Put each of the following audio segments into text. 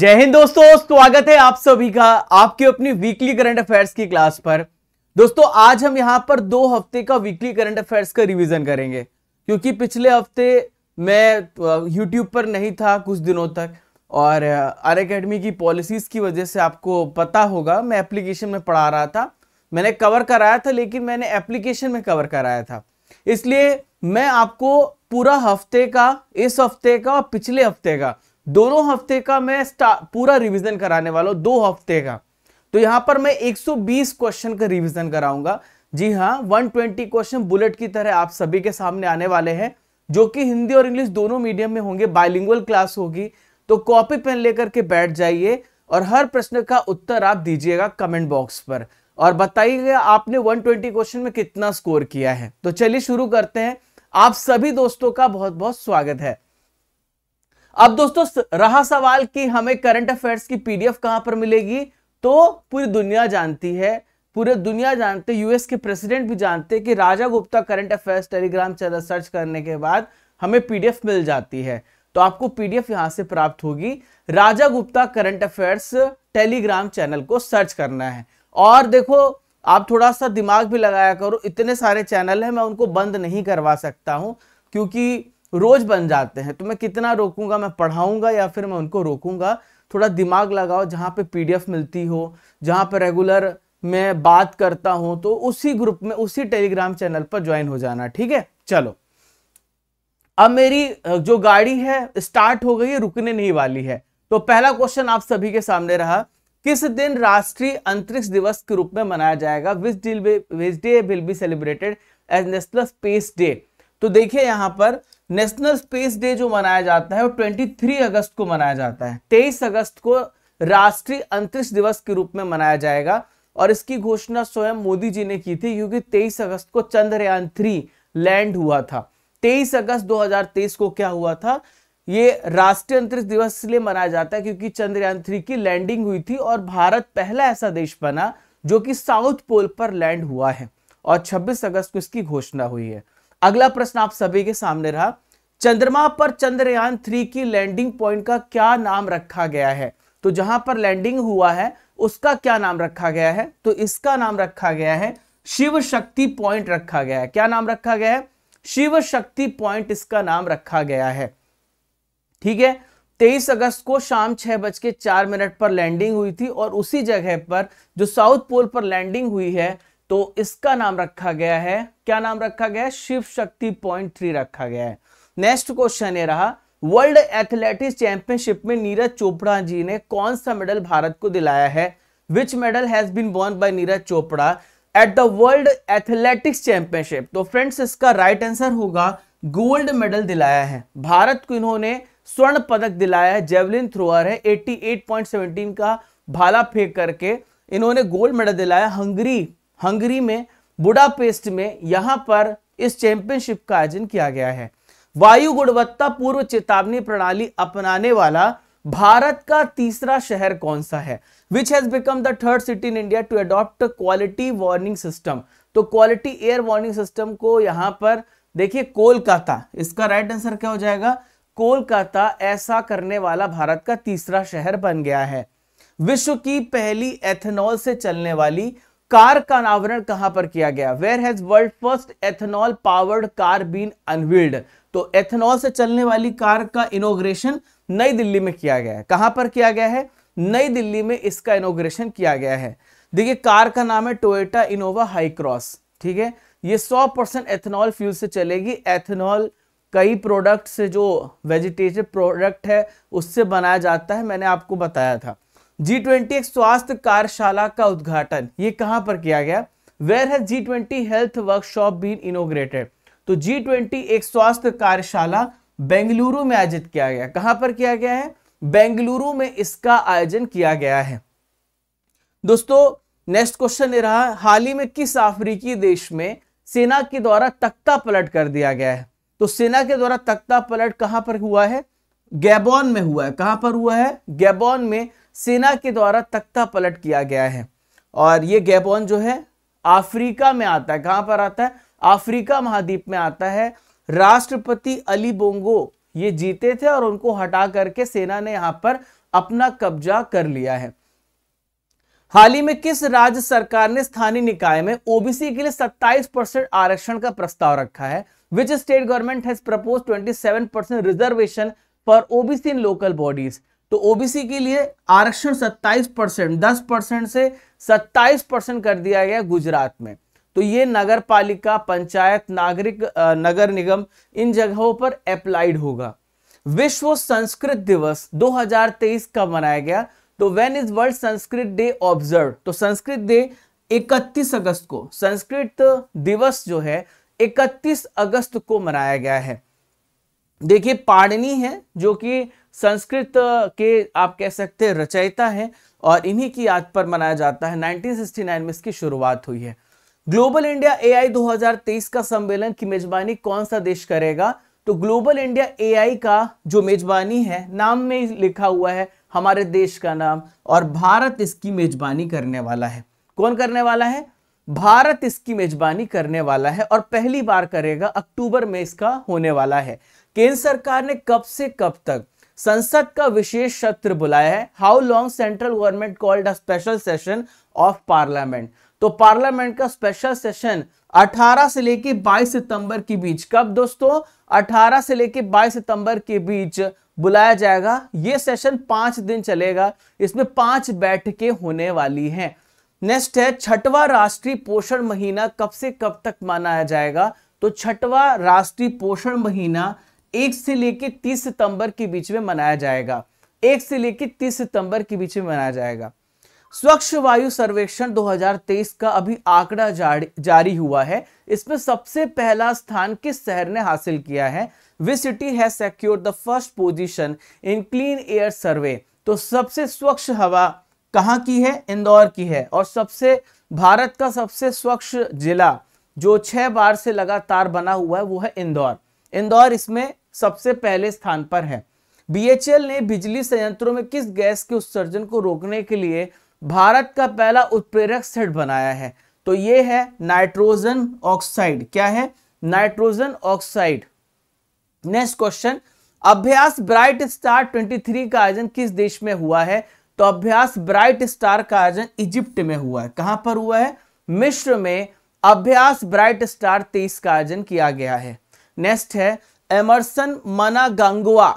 जय हिंद दोस्तों स्वागत है आप सभी का आपके अपनी वीकली करंट अफेयर्स की क्लास पर दोस्तों आज हम यहां पर दो हफ्ते का वीकली करंट अफेयर्स का रिवीजन करेंगे क्योंकि पिछले हफ्ते मैं यूट्यूब पर नहीं था कुछ दिनों तक और आर अकेडमी की पॉलिसीज़ की वजह से आपको पता होगा मैं एप्लीकेशन में पढ़ा रहा था मैंने कवर कराया था लेकिन मैंने एप्लीकेशन में कवर कराया था इसलिए मैं आपको पूरा हफ्ते का इस हफ्ते का और पिछले हफ्ते का दोनों हफ्ते का मैं पूरा रिवीजन कराने वाला हूं दो हफ्ते का तो यहां पर मैं 120 क्वेश्चन का रिवीजन कराऊंगा जी हाँ 120 क्वेश्चन बुलेट की तरह आप सभी के सामने आने वाले हैं जो कि हिंदी और इंग्लिश दोनों मीडियम में होंगे बाइलिंगुअल क्लास होगी तो कॉपी पेन लेकर के बैठ जाइए और हर प्रश्न का उत्तर आप दीजिएगा कमेंट बॉक्स पर और बताइएगा आपने 120 क्वेश्चन में कितना स्कोर किया है तो चलिए शुरू करते हैं आप सभी दोस्तों का बहुत बहुत स्वागत है अब दोस्तों रहा सवाल कि हमें करंट अफेयर्स की पीडीएफ कहां पर मिलेगी तो पूरी दुनिया जानती है पूरे दुनिया जानते यूएस के प्रेसिडेंट भी जानते कि Raja Gupta current affairs Telegram channel search करने के बाद हमें पीडीएफ मिल जाती है तो आपको पीडीएफ यहां से प्राप्त होगी Raja Gupta current affairs Telegram channel को सर्च करना है और देखो आप थोड़ा सा दिमाग भी लगाया करो इतने सारे चैनल हैं मैं उनको बंद नहीं करवा सकता हूं क्योंकि रोज बन जाते हैं तो मैं कितना रोकूंगा मैं पढ़ाऊंगा या फिर मैं उनको रोकूंगा थोड़ा दिमाग लगाओ जहाँ पे पीडीएफ मिलती हो जहाँ पे रेगुलर मैं बात करता हूँ तो उसी ग्रुप में उसी टेलीग्राम चैनल पर ज्वाइन हो जाना ठीक है चलो अब मेरी जो गाड़ी है स्टार्ट हो गई है रुकने नहीं वाली है तो पहला क्वेश्चन आप सभी के सामने रहा किस दिन राष्ट्रीय अंतरिक्ष दिवस के रूप में मनाया जाएगा which day which day will be celebrated as national space day तो देखिए यहां पर नेशनल स्पेस डे जो मनाया जाता है वो 23 अगस्त को मनाया जाता है 23 अगस्त को राष्ट्रीय अंतरिक्ष दिवस के रूप में मनाया जाएगा और इसकी घोषणा स्वयं मोदी जी ने की थी क्योंकि 23 अगस्त को चंद्रयान थ्री लैंड हुआ था 23 अगस्त 2023 को क्या हुआ था ये राष्ट्रीय अंतरिक्ष दिवस इसलिए मनाया जाता है क्योंकि चंद्रयान थ्री की लैंडिंग हुई थी और भारत पहला ऐसा देश बना जो कि साउथ पोल पर लैंड हुआ है और छब्बीस अगस्त को इसकी घोषणा हुई है अगला प्रश्न आप सभी के सामने रहा चंद्रमा पर चंद्रयान थ्री की लैंडिंग पॉइंट का क्या नाम रखा गया है तो जहां पर लैंडिंग हुआ है उसका क्या नाम रखा गया है तो इसका नाम रखा गया है शिव शक्ति पॉइंट रखा गया है क्या नाम रखा गया है शिव शक्ति पॉइंट इसका नाम रखा गया है ठीक है तेईस अगस्त को शाम छह बज के चार मिनट पर लैंडिंग हुई थी और उसी जगह पर जो साउथ पोल पर लैंडिंग हुई है तो इसका नाम रखा गया है क्या नाम रखा गया है शिव शक्ति पॉइंट थ्री रखा गया है नेक्स्ट क्वेश्चन ये रहा वर्ल्ड एथलेटिक्स चैंपियनशिप में नीरज चोपड़ा जी ने कौन सा मेडल भारत को दिलाया है which medal has been born by Neeraj Chopra at the world athletics championship तो फ्रेंड्स इसका राइट right आंसर होगा गोल्ड मेडल दिलाया है भारत को इन्होंने स्वर्ण पदक दिलाया है जेवलिन थ्रोअर है 88.17 का भाला फेंक करके इन्होंने गोल्ड मेडल दिलाया हंगरी हंगरी में बुडापेस्ट में यहां पर इस चैंपियनशिप का आयोजन किया गया है वायु गुणवत्ता पूर्व चेतावनी प्रणाली अपनाने वाला भारत का तीसरा शहर कौन सा है which has become the third city in India to adopt quality warning system तो क्वालिटी एयर वार्निंग सिस्टम को यहां पर देखिए कोलकाता इसका राइट आंसर क्या हो जाएगा कोलकाता ऐसा करने वाला भारत का तीसरा शहर बन गया है विश्व की पहली एथेनॉल से चलने वाली कार का अनावरण कहां पर किया गया where has world first ethanol powered car been unveiled तो एथेनॉल से चलने वाली कार का इनोग्रेशन नई दिल्ली में किया गया है कहां पर किया गया है नई दिल्ली में इसका इनोग्रेशन किया गया है देखिए कार का नाम है टोयोटा इनोवा हाई क्रॉस ठीक है ये 100 परसेंट एथेनॉल फ्यूल से चलेगी एथेनॉल कई प्रोडक्ट से जो वेजिटेटिव प्रोडक्ट है उससे बनाया जाता है मैंने आपको बताया था जी ट्वेंटी एक स्वास्थ्य कार्यशाला का उद्घाटन ये कहां पर किया गया वेयर है G twenty health workshop been inaugurated तो जी ट्वेंटी एक स्वास्थ्य कार्यशाला बेंगलुरु में आयोजित किया गया कहां पर किया गया है बेंगलुरु में इसका आयोजन किया गया है दोस्तों नेक्स्ट क्वेश्चन रहा हाल ही में किस अफ्रीकी देश में सेना के द्वारा तख्ता पलट कर दिया गया है तो सेना के द्वारा तख्ता पलट कहां पर हुआ है गैबॉन में हुआ है कहां पर हुआ है गैबोन में सेना के द्वारा तख्ता पलट किया गया है और ये गैबॉन जो है अफ्रीका में आता है कहां पर आता है अफ्रीका महाद्वीप में आता है राष्ट्रपति अली बोंगो ये जीते थे और उनको हटा करके सेना ने यहां पर अपना कब्जा कर लिया है हाल ही में किस राज्य सरकार ने स्थानीय निकाय में ओबीसी के लिए 27 परसेंट आरक्षण का प्रस्ताव रखा है which state government has propose 27 percent reservation for OBC in local bodies तो ओबीसी के लिए आरक्षण 27 परसेंट दस परसेंट से 27 परसेंट कर दिया गया गुजरात में तो ये नगर पालिका पंचायत नागरिक नगर निगम इन जगहों पर अप्लाइड होगा विश्व संस्कृत दिवस 2023 कब मनाया गया तो when is world Sanskrit day observe तो संस्कृत डे 31 अगस्त को संस्कृत दिवस जो है 31 अगस्त को मनाया गया है देखिए पाणनी है जो कि संस्कृत के आप कह सकते हैं रचयिता है और इन्हीं की याद पर मनाया जाता है 1969 में इसकी शुरुआत हुई है ग्लोबल इंडिया एआई 2023 का सम्मेलन की मेजबानी कौन सा देश करेगा तो ग्लोबल इंडिया एआई का जो मेजबानी है नाम में लिखा हुआ है हमारे देश का नाम और भारत इसकी मेजबानी करने वाला है कौन करने वाला है भारत इसकी मेजबानी करने वाला है और पहली बार करेगा अक्टूबर में इसका होने वाला है केंद्र सरकार ने कब से कब तक संसद का विशेष सत्र बुलाया है how long central government called a special session of parliament तो पार्लियामेंट का स्पेशल सेशन 18 से लेकर 22 सितंबर के बीच कब दोस्तों 18 से लेकर 22 सितंबर के बीच बुलाया जाएगा यह सेशन पांच दिन चलेगा इसमें पांच बैठकें होने वाली हैं नेक्स्ट है छठवा राष्ट्रीय पोषण महीना कब से कब तक मनाया जाएगा तो छठवा राष्ट्रीय पोषण महीना एक से लेकर तीस सितंबर के बीच में मनाया जाएगा एक से लेकर तीस सितंबर के बीच में मनाया जाएगा स्वच्छ वायु सर्वेक्षण 2023 का अभी आंकड़ा जारी हुआ है इसमें सबसे पहला स्थान किस शहर ने हासिल किया है which city has secure the first position in clean air survey तो सबसे स्वच्छ हवा कहाँ की है इंदौर की है और सबसे भारत का सबसे स्वच्छ जिला जो छह बार से लगातार बना हुआ है वो है इंदौर इंदौर इसमें सबसे पहले स्थान पर है बीएचएल ने बिजली संयंत्रों में किस गैस के उत्सर्जन को रोकने के लिए भारत का पहला उत्प्रेरक सेट बनाया है तो ये है नाइट्रोजन ऑक्साइड क्या है नाइट्रोजन ऑक्साइड नेक्स्ट क्वेश्चन अभ्यास ब्राइट स्टार 23 का आयोजन किस देश में हुआ है तो अभ्यास ब्राइट स्टार का आयोजन इजिप्ट में हुआ है कहां पर हुआ है मिश्र में अभ्यास ब्राइट स्टार 23 का आयोजन किया गया है नेक्स्ट है एमरसन मना गंगवा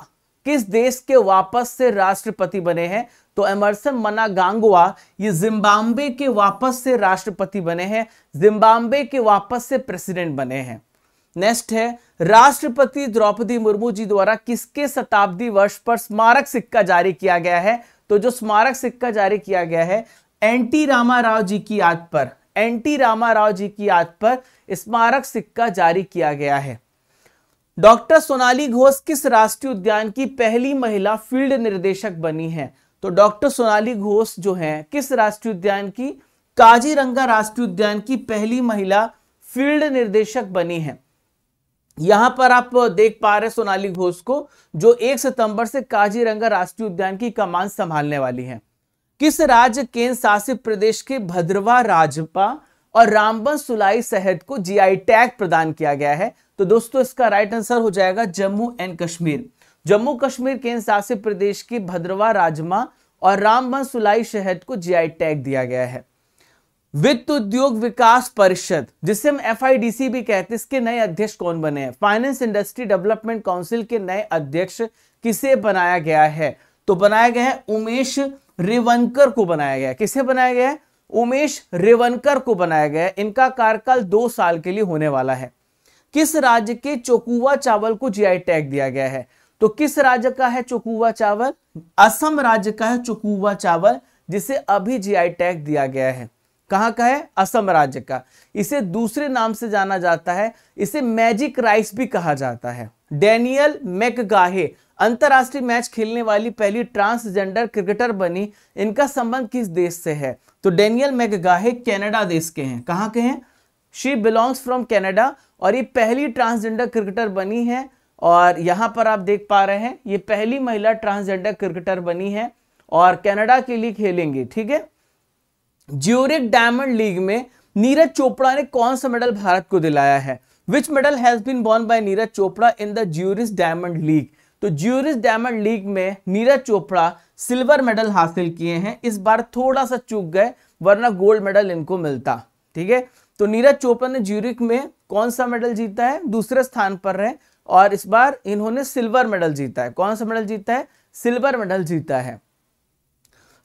किस देश के वापस से राष्ट्रपति बने हैं तो एमरसन मनागांगवा ये जिम्बाब्वे के वापस से राष्ट्रपति बने हैं जिम्बाब्वे के वापस से प्रेसिडेंट बने हैं नेक्स्ट है राष्ट्रपति द्रौपदी मुर्मू जी द्वारा किसके शताब्दी वर्ष पर स्मारक सिक्का जारी किया गया है तो जो स्मारक सिक्का जारी किया गया है एंटी रामा राव जी की याद पर एंटी रामा राव जी की याद पर स्मारक सिक्का जारी किया गया है डॉक्टर सोनाली घोष किस राष्ट्रीय उद्यान की पहली महिला फील्ड निर्देशक बनी है तो डॉक्टर सोनाली घोष जो है किस राष्ट्रीय उद्यान की काजीरंगा राष्ट्रीय उद्यान की पहली महिला फील्ड निर्देशक बनी है यहां पर आप देख पा रहे सोनाली घोष को जो एक सितंबर से काजीरंगा राष्ट्रीय उद्यान की कमान संभालने वाली है किस राज्य केंद्र शासित प्रदेश के भद्रवा राजपा और रामबन सुलाई शहर को जीआई टैग प्रदान किया गया है तो दोस्तों इसका राइट आंसर हो जाएगा जम्मू एंड कश्मीर जम्मू कश्मीर केंद्र शासित प्रदेश की भद्रवा राजमा और रामबन सुलाई शहर को जीआई टैग दिया गया है वित्त उद्योग विकास परिषद जिसे हम एफ भी कहते हैं इसके नए अध्यक्ष कौन बने हैं फाइनेंस इंडस्ट्री डेवलपमेंट काउंसिल के नए अध्यक्ष किसे बनाया गया है तो बनाया गया है उमेश रेवनकर को बनाया गया किसे बनाया गया है उमेश रेवनकर को बनाया गया है इनका कार्यकाल दो साल के लिए होने वाला है किस राज्य के चोकुआ चावल को जीआई टैग दिया गया है तो किस राज्य का है चुकुआ चावल असम राज्य का है चुकुआ चावल जिसे अभी जीआई टैग दिया गया है कहां का है असम राज्य का इसे दूसरे नाम से जाना जाता है इसे मैजिक राइस भी कहा जाता है डेनियल मैकगाहे अंतर्राष्ट्रीय मैच खेलने वाली पहली ट्रांसजेंडर क्रिकेटर बनी इनका संबंध किस देश से है तो डेनियल मैकगाहे कनाडा देश के हैं कहां के हैं शी बिलोंग्स फ्रॉम कनाडा और ये पहली ट्रांसजेंडर क्रिकेटर बनी है और यहां पर आप देख पा रहे हैं ये पहली महिला ट्रांसजेंडर क्रिकेटर बनी है और कनाडा के लिए खेलेंगे ठीक है ज्यूरिक डायमंड लीग में नीरज चोपड़ा ने कौन सा मेडल भारत को दिलाया है which medal has been born by Neeraj Chopra in the Zurich diamond league तो ज्यूरिस डायमंड लीग में नीरज चोपड़ा सिल्वर मेडल हासिल किए हैं इस बार थोड़ा सा चूक गए वरना गोल्ड मेडल इनको मिलता ठीक है तो नीरज चोपड़ा ने ज्यूरिक में कौन सा मेडल जीता है दूसरे स्थान पर रहे और इस बार इन्होंने सिल्वर मेडल जीता है कौन सा मेडल जीता है सिल्वर मेडल जीता है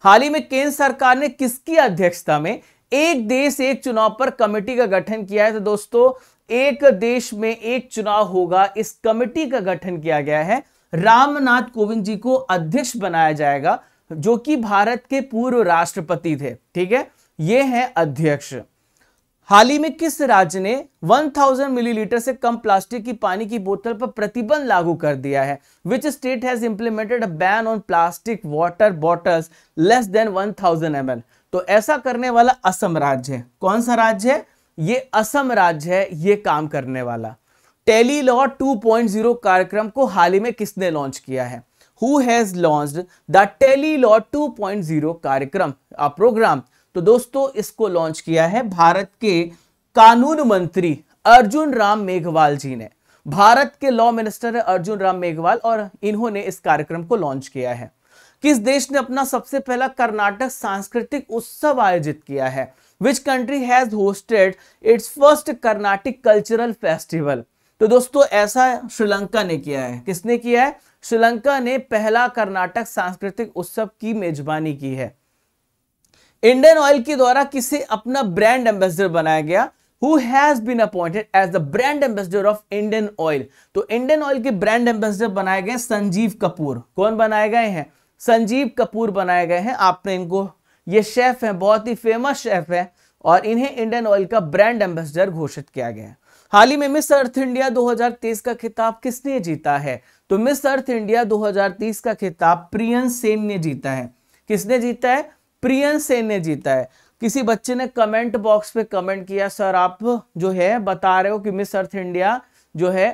हाल ही में केंद्र सरकार ने किसकी अध्यक्षता में एक देश एक चुनाव पर कमेटी का गठन किया है तो दोस्तों एक देश में एक चुनाव होगा इस कमेटी का गठन किया गया है रामनाथ कोविंद जी को अध्यक्ष बनाया जाएगा जो कि भारत के पूर्व राष्ट्रपति थे ठीक है ये है अध्यक्ष हाल ही में किस राज्य ने 1000 मिलीलीटर से कम प्लास्टिक की पानी की बोतल पर प्रतिबंध लागू कर दिया है which state has implemented a ban on plastic water bottles less than 1000 thousand तो ऐसा करने वाला असम राज्य है कौन सा राज्य है ये असम राज्य है ये काम करने वाला टेली लॉ 2.0 कार्यक्रम को हाल ही में किसने लॉन्च किया है who has launch the tele law 2.0 कार्यक्रम प्रोग्राम तो दोस्तों इसको लॉन्च किया है भारत के कानून मंत्री अर्जुन राम मेघवाल जी ने भारत के लॉ मिनिस्टर है अर्जुन राम मेघवाल और इन्होंने इस कार्यक्रम को लॉन्च किया है किस देश ने अपना सबसे पहला कर्नाटक सांस्कृतिक उत्सव आयोजित किया है which country has hosted its first Carnatic cultural festival तो दोस्तों ऐसा श्रीलंका ने किया है किसने किया है श्रीलंका ने पहला कर्नाटक सांस्कृतिक उत्सव की मेजबानी की है इंडियन ऑयल के द्वारा किसे अपना ब्रांड एम्बेसडर बनाया गया who been appointed as the brand ambassador of Indian Oil तो इंडियन ऑयल के ब्रांड एम्बेसडर बनाए गए संजीव कपूर कौन बनाए गए हैं संजीव कपूर बनाए गए हैं आपने इनको ये शेफ है बहुत ही फेमस शेफ है और इन्हें इंडियन ऑयल का ब्रांड एम्बेसडर घोषित किया गया है हाल ही में मिस अर्थ इंडिया 2023 का खिताब किसने जीता है तो मिस अर्थ इंडिया तेईस का खिताब प्रियंस सेन ने जीता है किसने जीता है प्रियन सेन ने जीता है किसी बच्चे ने कमेंट बॉक्स पे कमेंट किया सर आप जो है बता रहे हो कि मिस अर्थ इंडिया जो है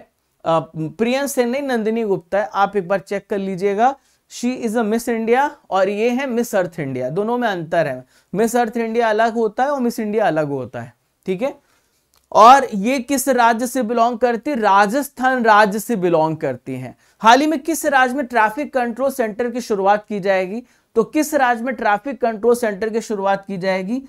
प्रियन सेन नहीं नंदिनी गुप्ता है आप एक बार चेक कर लीजिएगा she is a miss India और ये है मिस अर्थ इंडिया दोनों में अंतर है मिस अर्थ इंडिया अलग होता है और मिस इंडिया अलग होता है ठीक है और ये किस राज्य से बिलोंग करती राजस्थान राज्य से बिलोंग करती हैं हाल ही में किस राज्य में ट्रैफिक कंट्रोल सेंटर की शुरुआत की जाएगी तो किस राज्य में ट्रैफिक कंट्रोल सेंटर की शुरुआत की जाएगी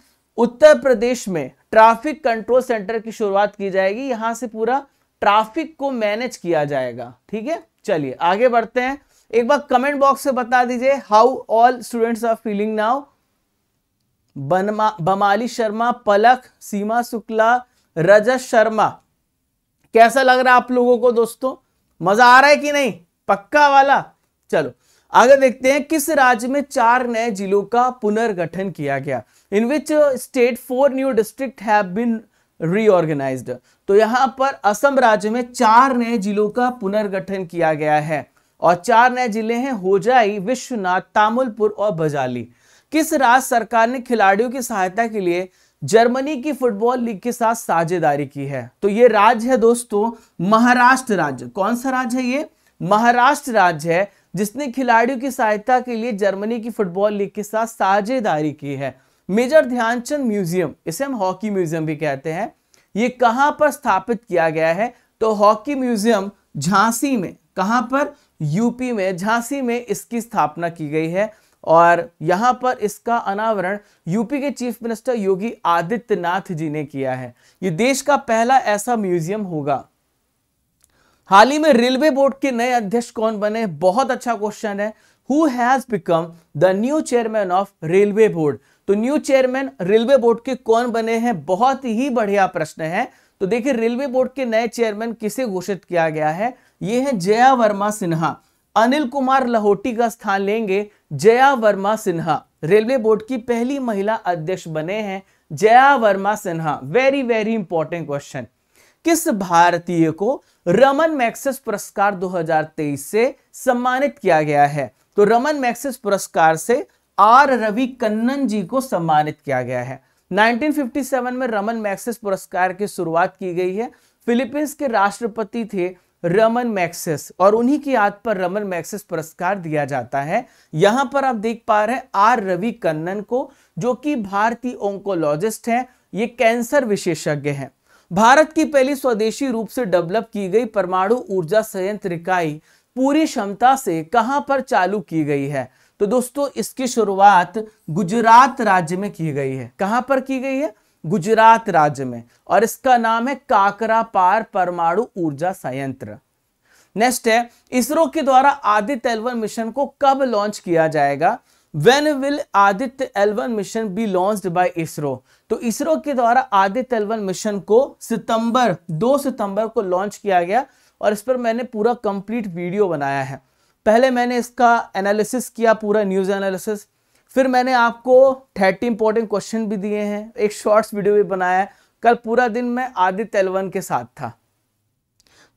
उत्तर प्रदेश में ट्रैफिक कंट्रोल सेंटर की शुरुआत की जाएगी यहां से पूरा ट्रैफिक को मैनेज किया जाएगा ठीक है चलिए आगे बढ़ते हैं एक बार कमेंट बॉक्स से बता दीजिए how all students are feeling now बमाली शर्मा पलक सीमा शुक्ला रजत शर्मा कैसा लग रहा है आप लोगों को दोस्तों मजा आ रहा है कि नहीं पक्का वाला चलो आगे देखते हैं किस राज्य में चार नए जिलों का पुनर्गठन किया गया in which state four new district have been तो यहां पर असम राज्य में चार नए जिलों का पुनर्गठन किया गया है और चार नए जिले हैं होजाई विश्वनाथ तामुलपुर और बजाली किस राज्य सरकार ने खिलाड़ियों की सहायता के लिए जर्मनी की फुटबॉल लीग के साथ साझेदारी की है तो ये राज्य है दोस्तों महाराष्ट्र राज्य कौन सा राज्य है ये महाराष्ट्र राज्य है जिसने खिलाड़ियों की सहायता के लिए जर्मनी की फुटबॉल लीग के साथ साझेदारी की है मेजर ध्यानचंद म्यूजियम इसे हम हॉकी म्यूजियम भी कहते हैं ये कहां पर स्थापित किया गया है तो हॉकी म्यूजियम झांसी में कहां पर यूपी में झांसी में इसकी स्थापना की गई है और यहां पर इसका अनावरण यूपी के चीफ मिनिस्टर योगी आदित्यनाथ जी ने किया है ये देश का पहला ऐसा म्यूजियम होगा हाल ही में रेलवे बोर्ड के नए अध्यक्ष कौन बने बहुत अच्छा क्वेश्चन है who has become the new chairman of railway board तो न्यू चेयरमैन रेलवे बोर्ड के कौन बने हैं बहुत ही बढ़िया प्रश्न है तो देखिए रेलवे बोर्ड के नए चेयरमैन किसे घोषित किया गया है ये है जया वर्मा सिन्हा अनिल कुमार लहोटी का स्थान लेंगे जया वर्मा सिन्हा रेलवे बोर्ड की पहली महिला अध्यक्ष बने हैं Jaya Verma Sinha very very important question किस भारतीय को रमन मैक्सेस पुरस्कार 2023 से सम्मानित किया गया है तो रमन मैक्सेस पुरस्कार से आर रवि कन्नन जी को सम्मानित किया गया है 1957 में रमन मैक्सेस पुरस्कार की शुरुआत की गई है फिलीपींस के राष्ट्रपति थे रमन मैक्सेस और उन्हीं की याद पर रमन मैक्सेस पुरस्कार दिया जाता है यहां पर आप देख पा रहे हैं आर रवि कन्नन को जो कि भारतीय ओंकोलॉजिस्ट हैं ये कैंसर विशेषज्ञ हैं भारत की पहली स्वदेशी रूप से डेवलप की गई परमाणु ऊर्जा संयंत्र इकाई पूरी क्षमता से कहां पर चालू की गई है तो दोस्तों इसकी शुरुआत गुजरात राज्य में की गई है कहां पर की गई है गुजरात राज्य में और इसका नाम है काकरा पार परमाणु ऊर्जा संयंत्र नेक्स्ट है इसरो के द्वारा आदित्य एलवन मिशन को कब लॉन्च किया जाएगा When will Aditya L1 mission be launched by ISRO? तो ISRO के द्वारा आदित्य L1 mission को सितंबर 2 सितंबर को लॉन्च किया गया और इस पर मैंने पूरा कंप्लीट वीडियो बनाया है पहले मैंने इसका एनालिसिस किया पूरा न्यूज़ एनालिसिस फिर मैंने आपको थर्टी इंपॉर्टेंट क्वेश्चन भी दिए हैं एक शॉर्ट्स वीडियो भी बनाया है कल पूरा दिन मैं आदित्य एलवन के साथ था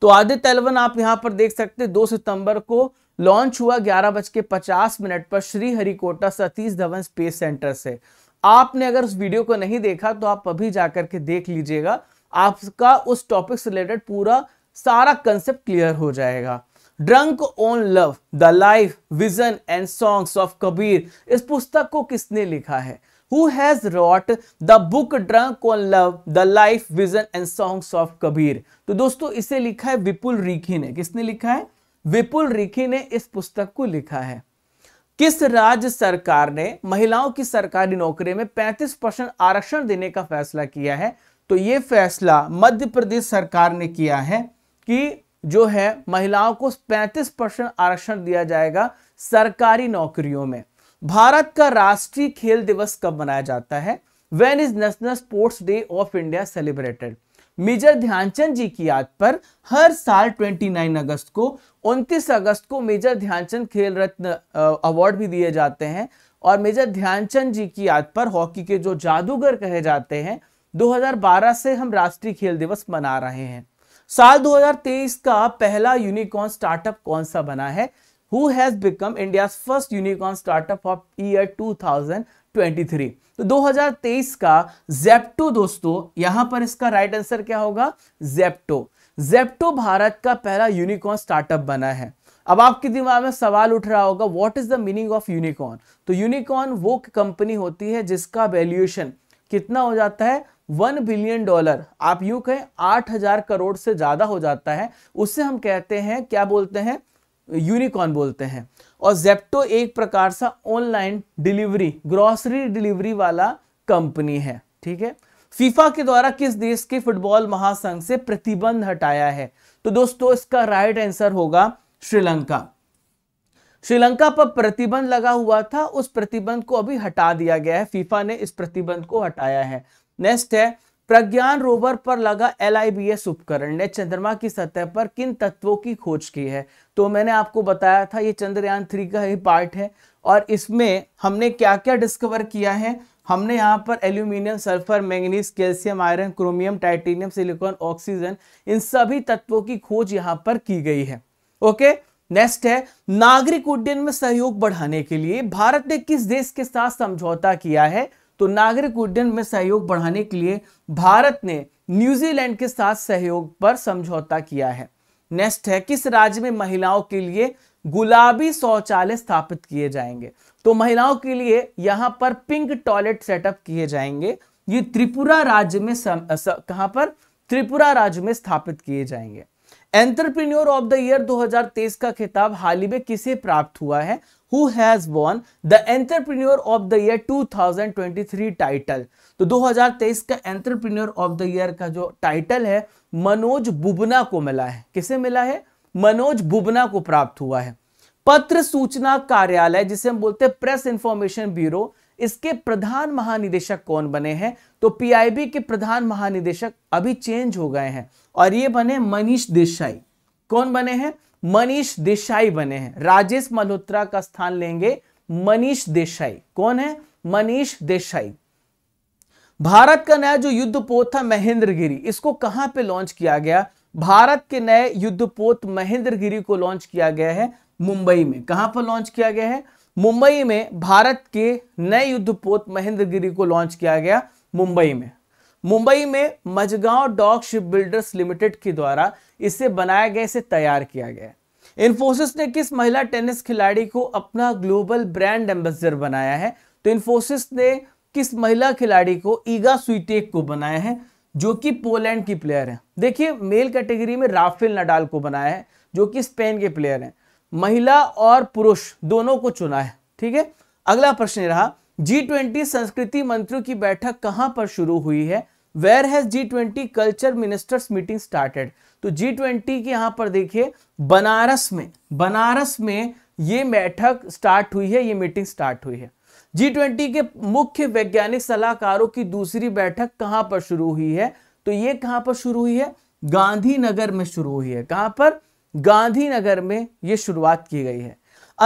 तो आदित्य एलवन आप यहां पर देख सकते हैं दो सितंबर को लॉन्च हुआ ग्यारह बज के पचास मिनट पर Sriharikota Satish Dhawan space centre से आपने अगर उस वीडियो को नहीं देखा तो आप अभी जाकर के देख लीजिएगा आपका उस टॉपिक से रिलेटेड पूरा सारा कंसेप्ट क्लियर हो जाएगा drunk on love the life vision and songs of Kabir इस पुस्तक को किसने लिखा है who has wrote the book drunk on love the life vision and songs of Kabir तो दोस्तों इसे लिखा है विपुल रीखी ने किसने लिखा है विपुल रिखी ने इस पुस्तक को लिखा है किस राज्य सरकार ने महिलाओं की सरकारी नौकरी में 35 परसेंट आरक्षण देने का फैसला किया है तो यह फैसला मध्य प्रदेश सरकार ने किया है कि जो है महिलाओं को 35 परसेंट आरक्षण दिया जाएगा सरकारी नौकरियों में भारत का राष्ट्रीय खेल दिवस कब मनाया जाता है when is national sports day of India celebrated major Dhyanchand ji की याद पर हर साल 29 अगस्त को 29 अगस्त को मेजर ध्यानचंद खेल रत्न अवार्ड भी दिए जाते हैं और मेजर ध्यानचंद जी की याद पर हॉकी के जो जादूगर कहे जाते हैं 2012 से हम राष्ट्रीय खेल दिवस मना रहे हैं साल 2023 का पहला यूनिकॉर्न स्टार्टअप कौन सा बना है who has become India first unicorn startup of year two 23 तो 2023 का जेप्टो दोस्तों यहां पर इसका राइट आंसर क्या होगा जेप्टो जेप्टो भारत का पहला यूनिकॉर्न स्टार्टअप बना है अब आपके दिमाग में सवाल उठ रहा होगा what is the meaning of unicorn तो यूनिकॉर्न वो कंपनी होती है जिसका वैल्यूएशन कितना हो जाता है वन बिलियन डॉलर आप यूं कहें आठ हजार करोड़ से ज्यादा हो जाता है उससे हम कहते हैं क्या बोलते हैं यूनिकॉर्न बोलते हैं और जेप्टो एक प्रकार सा ऑनलाइन डिलीवरी ग्रॉसरी डिलीवरी वाला कंपनी है ठीक है फीफा के द्वारा किस देश के फुटबॉल महासंघ से प्रतिबंध हटाया है तो दोस्तों इसका राइट आंसर होगा श्रीलंका श्रीलंका पर प्रतिबंध लगा हुआ था उस प्रतिबंध को अभी हटा दिया गया है फीफा ने इस प्रतिबंध को हटाया है नेक्स्ट है प्रज्ञान रोवर पर लगा एल उपकरण ने चंद्रमा की सतह पर किन तत्वों की खोज की है तो मैंने आपको बताया था ये चंद्रयान थ्री का ही पार्ट है और इसमें हमने क्या क्या डिस्कवर किया है हमने यहाँ पर aluminium sulphur manganese calcium iron chromium titanium silicon oxygen इन सभी तत्वों की खोज यहाँ पर की गई है ओके नेक्स्ट है नागरिक उड्डयन में सहयोग बढ़ाने के लिए भारत ने किस देश के साथ समझौता किया है तो नागरिक उड्डयन में सहयोग बढ़ाने के लिए भारत ने न्यूजीलैंड के साथ सहयोग पर समझौता किया है नेक्स्ट है किस राज्य में महिलाओं के लिए गुलाबी शौचालय स्थापित किए जाएंगे तो महिलाओं के लिए यहां पर पिंक टॉयलेट सेटअप किए जाएंगे ये त्रिपुरा राज्य में कहाँ पर त्रिपुरा राज्य में स्थापित किए जाएंगे एंटरप्रीन्योर ऑफ द ईयर 2023 का खिताब हाल ही में किसे प्राप्त हुआ है who has won the entrepreneur of the year 2023 title तो 2023 का एंटरप्रेन्योर ऑफ द ईयर का जो टाइटल है मनोज बुबना को मिला है किसे मिला है मनोज बुबना को प्राप्त हुआ है पत्र सूचना कार्यालय जिसे हम बोलते हैं प्रेस इंफॉर्मेशन ब्यूरो इसके प्रधान महानिदेशक कौन बने हैं तो पीआईबी के प्रधान महानिदेशक अभी चेंज हो गए हैं और ये बने मनीष देसाई कौन बने हैं मनीष देसाई बने हैं राजेश मल्होत्रा का स्थान लेंगे मनीष देसाई कौन है मनीष देसाई भारत का नया जो युद्ध पोत था महेंद्रगिरी इसको कहां पे लॉन्च किया गया भारत के नए युद्ध पोत महेंद्रगिरी को लॉन्च किया गया है मुंबई में कहां पर लॉन्च किया गया है मुंबई में भारत के नए युद्ध पोत महेंद्रगिरी को लॉन्च किया गया मुंबई में मुंबई में मजगांव डॉक शिप बिल्डर्स लिमिटेड के द्वारा इसे बनाया गया इसे तैयार किया गया इन्फोसिस ने किस महिला टेनिस खिलाड़ी को अपना ग्लोबल ब्रांड एम्बेसडर बनाया है तो इन्फोसिस ने किस महिला खिलाड़ी को ईगा स्वीटेक को बनाया है जो कि पोलैंड की प्लेयर है देखिए मेल कैटेगरी में राफेल नडाल को बनाया है जो कि स्पेन के प्लेयर हैं महिला और पुरुष दोनों को चुना है ठीक है अगला प्रश्न रहा जी ट्वेंटी संस्कृति मंत्रियों की बैठक कहां पर शुरू हुई है where has G twenty culture ministers meeting started तो जी ट्वेंटी के यहां पर देखिए बनारस में बनारस में ये बैठक स्टार्ट हुई है ये मीटिंग स्टार्ट हुई है जी ट्वेंटी के मुख्य वैज्ञानिक सलाहकारों की दूसरी बैठक कहां पर शुरू हुई है तो ये कहां पर शुरू हुई है गांधीनगर में शुरू हुई है कहां पर गांधीनगर में यह शुरुआत की गई है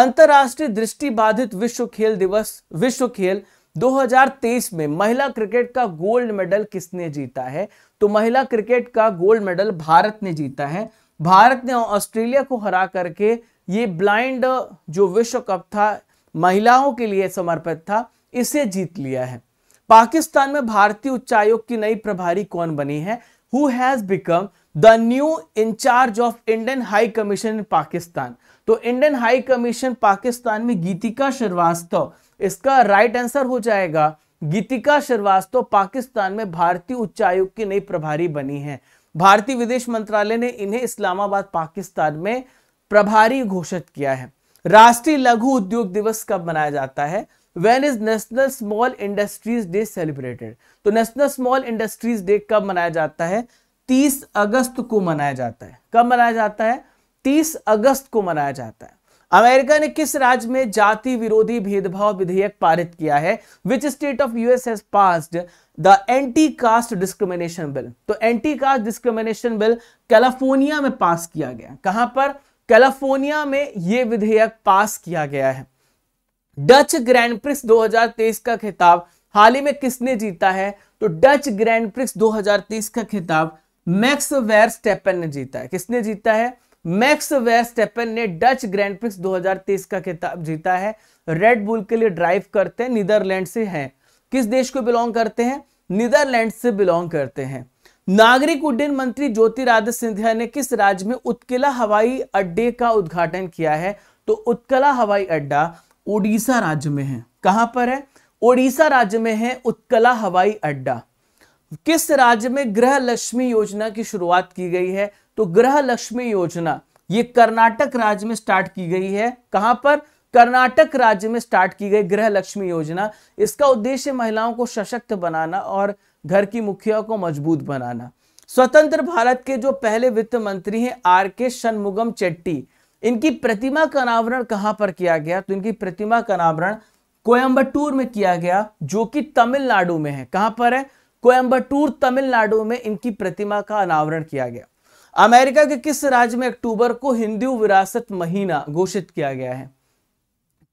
अंतर्राष्ट्रीय दृष्टिबाधित विश्व खेल दिवस विश्व खेल 2023 में महिला क्रिकेट का गोल्ड मेडल किसने जीता है तो महिला क्रिकेट का गोल्ड मेडल भारत ने जीता है भारत ने ऑस्ट्रेलिया को हरा करके ये ब्लाइंड जो विश्व कप था महिलाओं के लिए समर्पित था इसे जीत लिया है पाकिस्तान में भारतीय उच्चायोग की नई प्रभारी कौन बनी है who has become the new incharge of Indian high commission in Pakistan तो इंडियन हाई कमीशन पाकिस्तान में गीतिका श्रीवास्तव इसका राइट आंसर हो जाएगा गीतिका श्रीवास्तव पाकिस्तान में भारतीय उच्चायोग की नई प्रभारी बनी है भारतीय विदेश मंत्रालय ने इन्हें इस्लामाबाद पाकिस्तान में प्रभारी घोषित किया है राष्ट्रीय लघु उद्योग दिवस कब मनाया जाता है when is national small industries day celebrated तो नेशनल स्मॉल इंडस्ट्रीज डे कब मनाया जाता है 30 अगस्त को मनाया जाता है कब मनाया जाता है 30 अगस्त को मनाया जाता है अमेरिका ने किस राज्य में जाति विरोधी भेदभाव विधेयक पारित किया है which state of US has passed the anti caste discrimination bill तो anti caste discrimination bill California में पास किया गया कहां पर कैलिफोर्निया में यह विधेयक पास किया गया है डच ग्रैंड प्रिक्स 2023 का खिताब हाल ही में किसने जीता है तो डच ग्रैंड प्रिक्स 2023 का खिताब मैक्स वेर स्टेपन ने जीता है किसने जीता है मैक्स वेर स्टेपन ने डच ग्रैंड प्रिक्स 2023 का खिताब जीता है रेड बुल के लिए ड्राइव करते हैं नीदरलैंड से हैं किस देश को बिलोंग करते हैं नीदरलैंड से बिलोंग करते हैं नागरिक उड्डयन मंत्री ज्योतिरादित्य सिंधिया ने किस राज्य में उत्कला हवाई अड्डे का उद्घाटन किया है तो उत्कला हवाई अड्डा उड़ीसा राज्य में है कहां पर है ओडिशा राज्य में है उत्कला हवाई अड्डा किस राज्य में ग्रह लक्ष्मी योजना की शुरुआत की गई है तो ग्रह लक्ष्मी योजना ये कर्नाटक राज्य में स्टार्ट की गई है कहां पर कर्नाटक राज्य में स्टार्ट की गई गृह लक्ष्मी योजना इसका उद्देश्य महिलाओं को सशक्त बनाना और घर की मुखिया को मजबूत बनाना स्वतंत्र भारत के जो पहले वित्त मंत्री हैं आर के शनमुगम चेट्टी इनकी प्रतिमा का अनावरण कहां पर किया गया तो इनकी प्रतिमा का अनावरण कोयम्बटूर में किया गया जो कि तमिलनाडु में है कहां पर है कोयम्बटूर तमिलनाडु में इनकी प्रतिमा का अनावरण किया गया अमेरिका के किस राज्य में अक्टूबर को हिंदू विरासत महीना घोषित किया गया है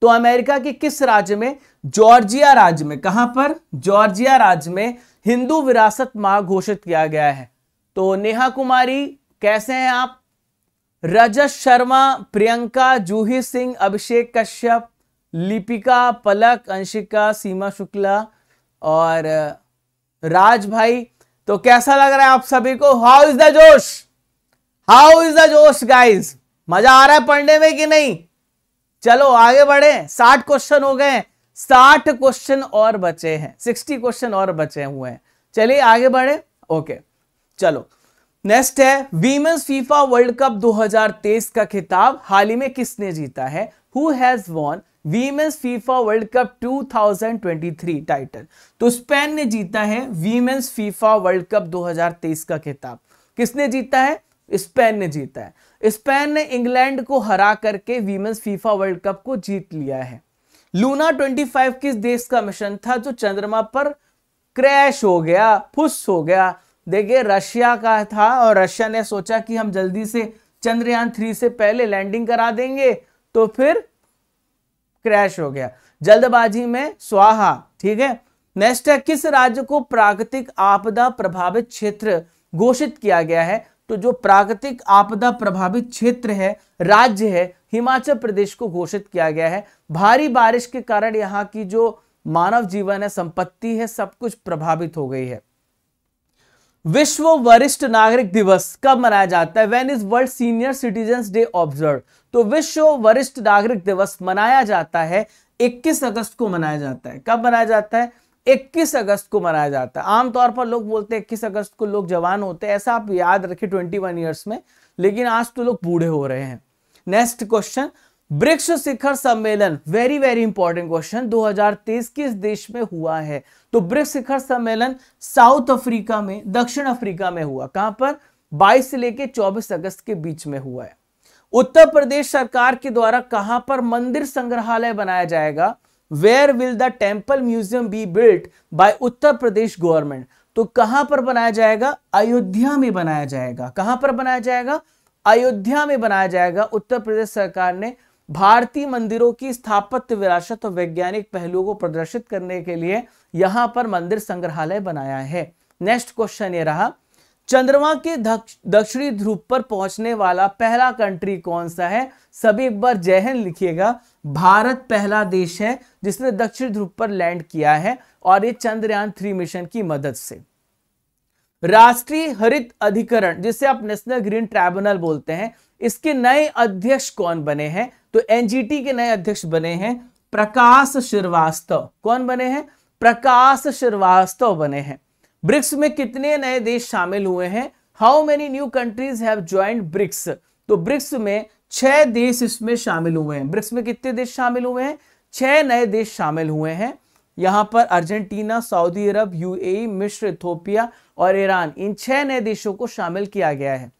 तो अमेरिका के किस राज्य में जॉर्जिया राज्य में कहां पर जॉर्जिया राज्य में हिंदू विरासत माह घोषित किया गया है तो नेहा कुमारी कैसे हैं आप रजत शर्मा प्रियंका जूही सिंह अभिषेक कश्यप लिपिका पलक अंशिका सीमा शुक्ला और राज भाई तो कैसा लग रहा है आप सभी को हाउ इज द जोश हाउ इज द जोश गाइज मजा आ रहा है पढ़ने में कि नहीं चलो आगे बढ़े साठ क्वेश्चन हो गए साठ क्वेश्चन और बचे हैं सिक्सटी क्वेश्चन और बचे हुए हैं चलिए आगे बढ़े ओके चलो नेक्स्ट है वीमेंस फीफा वर्ल्ड कप 2023 का खिताब हाल ही में किसने जीता है who has won women's FIFA world cup 2023 title तो स्पेन ने जीता है वीमेंस फीफा वर्ल्ड कप 2023 का खिताब किसने जीता है स्पेन ने जीता है स्पेन ने इंग्लैंड को हरा करके वीमेंस फीफा वर्ल्ड कप को जीत लिया है लूना 25 किस देश का मिशन था जो चंद्रमा पर क्रैश हो गया फुस हो गया देखिए रशिया का था और रशिया ने सोचा कि हम जल्दी से चंद्रयान थ्री से पहले लैंडिंग करा देंगे तो फिर क्रैश हो गया जल्दबाजी में स्वाहा ठीक है नेक्स्ट है किस राज्य को प्राकृतिक आपदा प्रभावित क्षेत्र घोषित किया गया है तो जो प्राकृतिक आपदा प्रभावित क्षेत्र है राज्य है हिमाचल प्रदेश को घोषित किया गया है भारी बारिश के कारण यहाँ की जो मानव जीवन है संपत्ति है सब कुछ प्रभावित हो गई है विश्व वरिष्ठ नागरिक दिवस कब मनाया जाता है when is world senior citizen day observe तो विश्व वरिष्ठ नागरिक दिवस मनाया जाता है 21 अगस्त को मनाया जाता है कब मनाया जाता है 21 अगस्त को मनाया जाता है आमतौर पर लोग बोलते हैं इक्कीस अगस्त को लोग जवान होते हैं ऐसा आप याद रखें 21 इयर्स में लेकिन आज तो लोग बूढ़े हो रहे हैं नेक्स्ट क्वेश्चन ब्रिक्स शिखर सम्मेलन वेरी वेरी इंपॉर्टेंट क्वेश्चन 2023 किस देश में हुआ है तो ब्रिक्स शिखर सम्मेलन साउथ अफ्रीका में दक्षिण अफ्रीका में हुआ कहां पर 22 से लेकर 24 अगस्त के बीच में हुआ है उत्तर प्रदेश सरकार के द्वारा कहां पर मंदिर संग्रहालय बनाया जाएगा where will the temple museum be built by Uttar Pradesh government तो कहां पर बनाया जाएगा अयोध्या में बनाया जाएगा कहां पर बनाया जाएगा अयोध्या में बनाया जाएगा उत्तर प्रदेश सरकार ने भारतीय मंदिरों की स्थापत्य विरासत और वैज्ञानिक पहलुओं को प्रदर्शित करने के लिए यहां पर मंदिर संग्रहालय बनाया है नेक्स्ट क्वेश्चन ये रहा चंद्रमा के दक्षिणी ध्रुव पर पहुंचने वाला पहला कंट्री कौन सा है सभी एक बार जयहन लिखिएगा भारत पहला देश है जिसने दक्षिण ध्रुव पर लैंड किया है और ये चंद्रयान थ्री मिशन की मदद से राष्ट्रीय हरित अधिकरण जिसे आप नेशनल ग्रीन ट्राइब्यूनल बोलते हैं इसके नए अध्यक्ष कौन बने हैं तो एनजीटी के नए अध्यक्ष बने हैं प्रकाश श्रीवास्तव कौन बने हैं प्रकाश श्रीवास्तव बने हैं ब्रिक्स में कितने नए देश शामिल हुए हैं how many new countries have joined BRICS तो ब्रिक्स में छह देश इसमें शामिल हुए हैं ब्रिक्स में कितने देश शामिल हुए हैं छह नए देश शामिल हुए हैं यहां पर अर्जेंटीना सऊदी अरब यूएई मिश्र इथोपिया और ईरान इन छह नए देशों को शामिल किया गया है